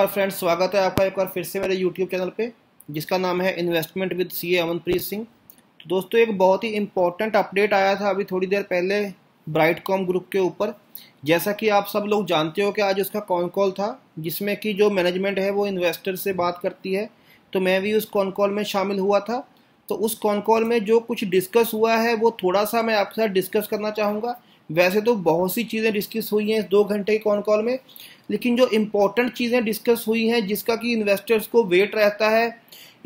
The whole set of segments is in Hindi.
नमस्कार फ्रेंड्स स्वागत है आपका एक बार फिर से मेरे यूट्यूब चैनल पे जिसका नाम है investment with C Amanpreet Singh तो दोस्तों एक बहुत ही इम्पोर्टेंट अपडेट आया था अभी थोड़ी देर पहले ब्राइट कॉम ग्रुप के ऊपर जैसा कि आप सब लोग जानते हो कि आज उसका कॉन कॉल था जिसमें कि जो मैनेजमेंट है वो इन्वेस्टर से बात करती है तो मैं भी उस कॉन कॉल में शामिल हुआ था तो उस कॉन कॉल में जो कुछ डिस्कस हुआ है वो थोड़ा सा मैं आपके साथ डिस्कस करना चाहूँगा वैसे तो बहुत सी चीज़ें डिस्कस हुई हैं इस दो घंटे की कॉन कॉल में लेकिन जो इम्पोर्टेंट चीज़ें डिस्कस हुई हैं जिसका कि इन्वेस्टर्स को वेट रहता है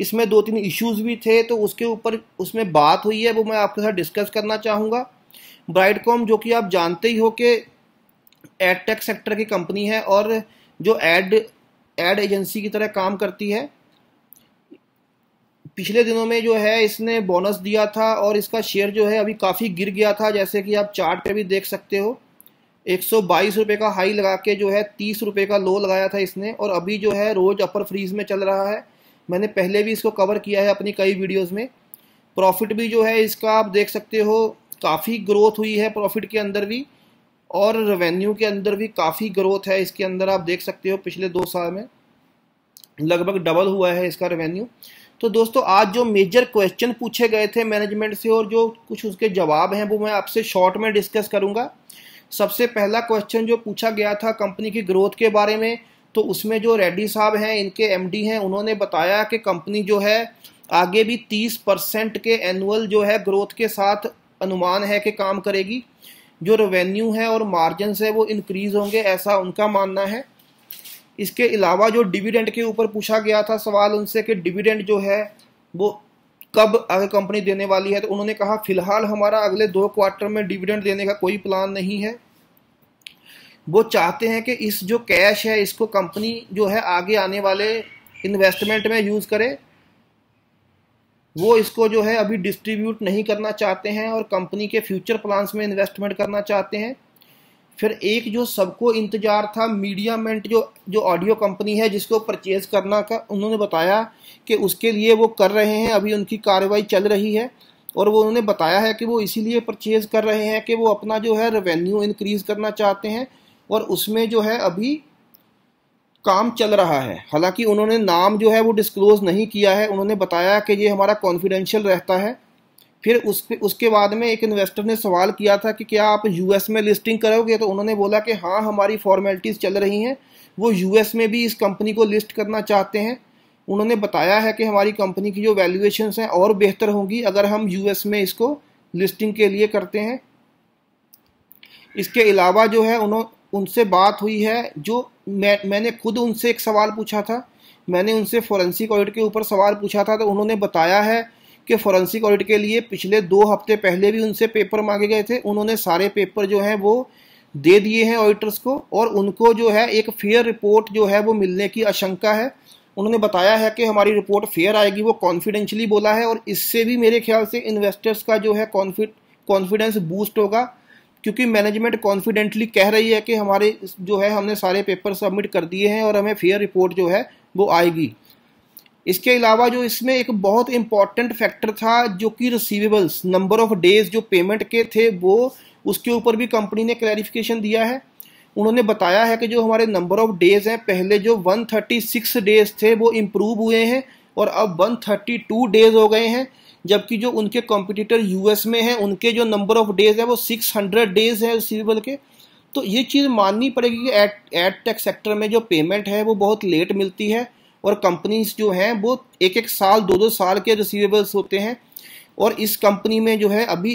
इसमें दो तीन इश्यूज भी थे तो उसके ऊपर उसमें बात हुई है वो मैं आपके साथ डिस्कस करना चाहूँगा ब्राइडकॉम जो कि आप जानते ही हो कि एड टेक सेक्टर की कंपनी है और जो एड एड एजेंसी की तरह काम करती है पिछले दिनों में जो है इसने बोनस दिया था और इसका शेयर जो है अभी काफ़ी गिर गया था जैसे कि आप चार्ट पे भी देख सकते हो एक सौ का हाई लगा के जो है तीस रुपये का लो लगाया था इसने और अभी जो है रोज़ अपर फ्रीज में चल रहा है मैंने पहले भी इसको कवर किया है अपनी कई वीडियोस में प्रॉफिट भी जो है इसका आप देख सकते हो काफ़ी ग्रोथ हुई है प्रॉफिट के अंदर भी और रेवेन्यू के अंदर भी काफ़ी ग्रोथ है इसके अंदर आप देख सकते हो पिछले दो साल में लगभग डबल हुआ है इसका रेवेन्यू तो दोस्तों आज जो मेजर क्वेश्चन पूछे गए थे मैनेजमेंट से और जो कुछ उसके जवाब हैं वो मैं आपसे शॉर्ट में डिस्कस करूँगा सबसे पहला क्वेश्चन जो पूछा गया था कंपनी की ग्रोथ के बारे में तो उसमें जो रेड्डी साहब हैं इनके एमडी हैं उन्होंने बताया कि कंपनी जो है आगे भी 30 परसेंट के एनुअल जो है ग्रोथ के साथ अनुमान है कि काम करेगी जो रेवेन्यू है और मार्जिन है वो इंक्रीज होंगे ऐसा उनका मानना है इसके अलावा जो डिविडेंड के ऊपर पूछा गया था सवाल उनसे कि डिविडेंड जो है वो कब अगर कंपनी देने वाली है तो उन्होंने कहा फिलहाल हमारा अगले दो क्वार्टर में डिविडेंड देने का कोई प्लान नहीं है वो चाहते हैं कि इस जो कैश है इसको कंपनी जो है आगे आने वाले इन्वेस्टमेंट में यूज़ करे वो इसको जो है अभी डिस्ट्रीब्यूट नहीं करना चाहते हैं और कंपनी के फ्यूचर प्लान्स में इन्वेस्टमेंट करना चाहते हैं फिर एक जो सबको इंतजार था मीडिया मेंट जो जो ऑडियो कंपनी है जिसको परचेज करना का उन्होंने बताया कि उसके लिए वो कर रहे हैं अभी उनकी कार्रवाई चल रही है और वो उन्होंने बताया है कि वो इसीलिए परचेज कर रहे हैं कि वो अपना जो है रेवेन्यू इंक्रीज करना चाहते हैं और उसमें जो है अभी काम चल रहा है हालांकि उन्होंने नाम जो है वो डिस्क्लोज नहीं किया है उन्होंने बताया कि ये हमारा कॉन्फिडेंशियल रहता है फिर उस उसके बाद में एक इन्वेस्टर ने सवाल किया था कि क्या आप यूएस में लिस्टिंग करोगे तो उन्होंने बोला कि हाँ हमारी फॉर्मेलिटीज़ चल रही हैं वो यूएस में भी इस कंपनी को लिस्ट करना चाहते हैं उन्होंने बताया है कि हमारी कंपनी की जो वैल्यूएशन हैं और बेहतर होंगी अगर हम यूएस में इसको लिस्टिंग के लिए करते हैं इसके अलावा जो है उन्होंने उनसे बात हुई है जो मैं मैंने खुद उनसे एक सवाल पूछा था मैंने उनसे फोरेंसिक ऑडिट के ऊपर सवाल पूछा था तो उन्होंने बताया है कि फोरेंसिक ऑडिट के लिए पिछले दो हफ्ते पहले भी उनसे पेपर मांगे गए थे उन्होंने सारे पेपर जो हैं वो दे दिए हैं ऑडिटर्स को और उनको जो है एक फेयर रिपोर्ट जो है वो मिलने की आशंका है उन्होंने बताया है कि हमारी रिपोर्ट फेयर आएगी वो कॉन्फिडेंशली बोला है और इससे भी मेरे ख्याल से इन्वेस्टर्स का जो है कॉन्फिडेंस बूस्ट होगा क्योंकि मैनेजमेंट कॉन्फिडेंटली कह रही है कि हमारे जो है हमने सारे पेपर सबमिट कर दिए हैं और हमें फेयर रिपोर्ट जो है वो आएगी इसके अलावा जो इसमें एक बहुत इंपॉर्टेंट फैक्टर था जो कि रिसीवेबल्स नंबर ऑफ डेज जो पेमेंट के थे वो उसके ऊपर भी कंपनी ने क्लैरिफिकेशन दिया है उन्होंने बताया है कि जो हमारे नंबर ऑफ डेज हैं पहले जो 136 डेज थे वो इम्प्रूव हुए हैं और अब 132 डेज हो गए हैं जबकि जो उनके कॉम्पिटिटर यूएस में है उनके जो नंबर ऑफ डेज है वो सिक्स हंड्रेड डेज है रिसीवेबल के तो ये चीज़ माननी पड़ेगी कि एट एड टेक सेक्टर में जो पेमेंट है वो बहुत लेट मिलती है और कंपनीज जो हैं वो एक एक साल दो दो साल के रिसीवेबल्स होते हैं और इस कंपनी में जो है अभी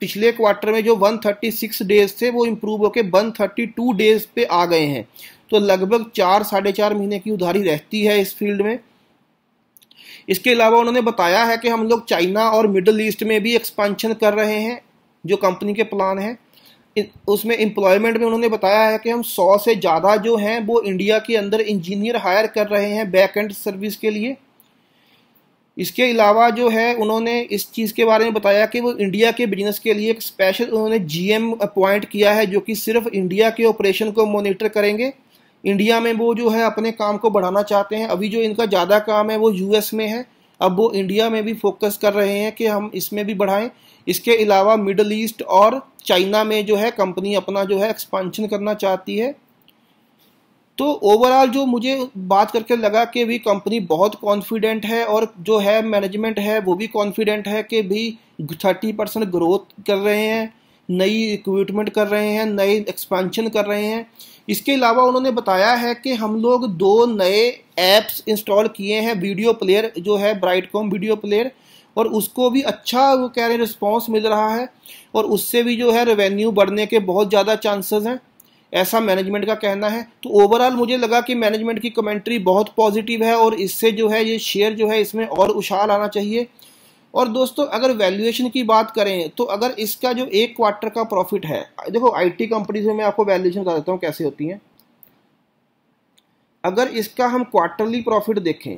पिछले क्वार्टर में जो 136 डेज थे वो इम्प्रूव होकर 132 डेज पे आ गए हैं तो लगभग चार साढ़े चार महीने की उधारी रहती है इस फील्ड में इसके अलावा उन्होंने बताया है कि हम लोग चाइना और मिडल ईस्ट में भी एक्सपांशन कर रहे हैं जो कंपनी के प्लान हैं उसमें एम्प्लॉयमेंट में उन्होंने बताया है कि हम सौ से ज़्यादा जो हैं वो इंडिया के अंदर इंजीनियर हायर कर रहे हैं बैक एंड सर्विस के लिए इसके अलावा जो है उन्होंने इस चीज़ के बारे में बताया कि वो इंडिया के बिजनेस के लिए एक स्पेशल उन्होंने जीएम अपॉइंट किया है जो कि सिर्फ इंडिया के ऑपरेशन को मॉनिटर करेंगे इंडिया में वो जो है अपने काम को बढ़ाना चाहते हैं अभी जो इनका ज़्यादा काम है वो यूएस में है अब वो इंडिया में भी फोकस कर रहे हैं कि हम इसमें भी बढ़ाएं इसके अलावा मिडल ईस्ट और चाइना में जो है कंपनी अपना जो है एक्सपांशन करना चाहती है तो ओवरऑल जो मुझे बात करके लगा कि भी कंपनी बहुत कॉन्फिडेंट है और जो है मैनेजमेंट है वो भी कॉन्फिडेंट है कि भी थर्टी परसेंट ग्रोथ कर रहे हैं नई इक्विपमेंट कर रहे हैं नई एक्सपेंशन कर रहे हैं इसके अलावा उन्होंने बताया है कि हम लोग दो नए ऐप्स इंस्टॉल किए हैं वीडियो प्लेयर जो है ब्राइट कॉम वीडियो प्लेयर और उसको भी अच्छा वो कह रहे हैं रिस्पॉन्स मिल रहा है और उससे भी जो है रेवेन्यू बढ़ने के बहुत ज़्यादा चांसेस हैं ऐसा मैनेजमेंट का कहना है तो ओवरऑल मुझे लगा कि मैनेजमेंट की कमेंट्री बहुत पॉजिटिव है और इससे जो है ये शेयर जो है इसमें और उछाल आना चाहिए और दोस्तों अगर वैल्यूएशन की बात करें तो अगर इसका जो एक क्वार्टर का प्रॉफिट है देखो आईटी कंपनीज में मैं आपको वैल्यूएशन बता देता हूँ कैसे होती हैं अगर इसका हम क्वार्टरली प्रॉफिट देखें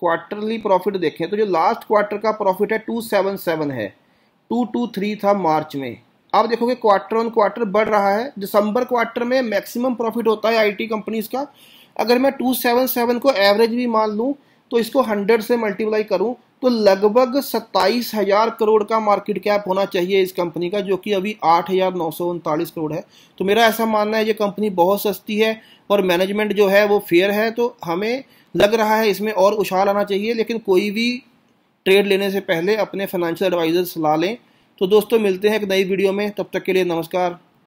क्वार्टरली प्रॉफिट देखें तो जो लास्ट क्वार्टर का प्रॉफिट है टू सेवन सेवन है टू टू थ्री था मार्च में आप देखोगे क्वार्टर ऑन क्वार्टर बढ़ रहा है दिसंबर क्वार्टर में मैक्सिमम प्रॉफिट होता है आईटी कंपनीज का अगर मैं टू सेवन सेवन को एवरेज भी मान लूँ तो इसको हंड्रेड से मल्टीप्लाई करूँ तो लगभग सत्ताईस हजार करोड़ का मार्केट कैप होना चाहिए इस कंपनी का जो कि अभी आठ हजार नौ सौ उनतालीस करोड़ है तो मेरा ऐसा मानना है ये कंपनी बहुत सस्ती है और मैनेजमेंट जो है वो फेयर है तो हमें लग रहा है इसमें और उछाल आना चाहिए लेकिन कोई भी ट्रेड लेने से पहले अपने फाइनेंशियल एडवाइजर सलाह लें तो दोस्तों मिलते हैं एक नई वीडियो में तब तक के लिए नमस्कार